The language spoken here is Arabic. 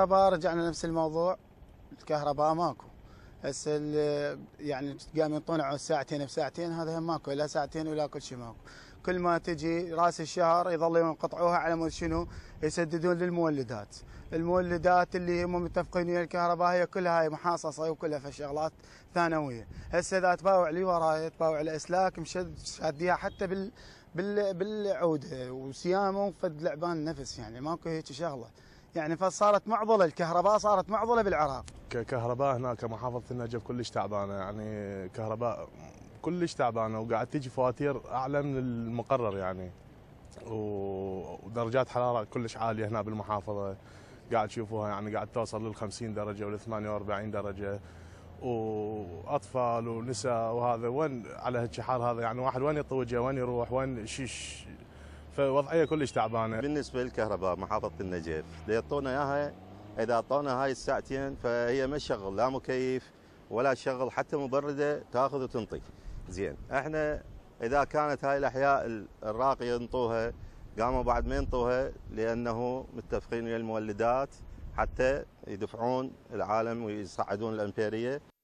الكهرباء رجعنا نفس الموضوع الكهرباء ماكو هسه يعني قام على ساعتين بساعتين هذا ماكو لا ساعتين ولا كل شيء ماكو كل ما تجي راس الشهر يظلوا يقطعوها على مود شنو يسددون للمولدات المولدات اللي هم متفقين ويا الكهرباء هي كلها هاي محاصصه وكلها في شغلات ثانويه هسه اذا تباوع لي وراي تباوع الاسلاك مشد شاديها حتى بال بال بالعوده وسيامه فد لعبان نفس يعني ماكو هيك شغله يعني فصارت معضله الكهرباء صارت معضله بالعراق. ككهرباء هناك محافظه النجف كلش تعبانه يعني كهرباء كلش تعبانه وقاعد تجي فواتير اعلى من المقرر يعني ودرجات حراره كلش عاليه هنا بالمحافظه قاعد تشوفوها يعني قاعد توصل لل 50 درجه وال 48 درجه واطفال ونساء وهذا وين على هالشحار هذا يعني واحد وين يطوي وين يروح وين شيش فوضعيه كلش تعبانه بالنسبه للكهرباء محافظه النجف يعطونا اياها اذا اعطونا هاي الساعتين فهي ما شغل لا مكيف ولا شغل حتى مبرده تاخذ وتنطي زين احنا اذا كانت هاي الاحياء الراقيه ينطوها قاموا بعد ما ينطوها لانه متفقين ويا المولدات حتى يدفعون العالم ويصعدون الامبيريه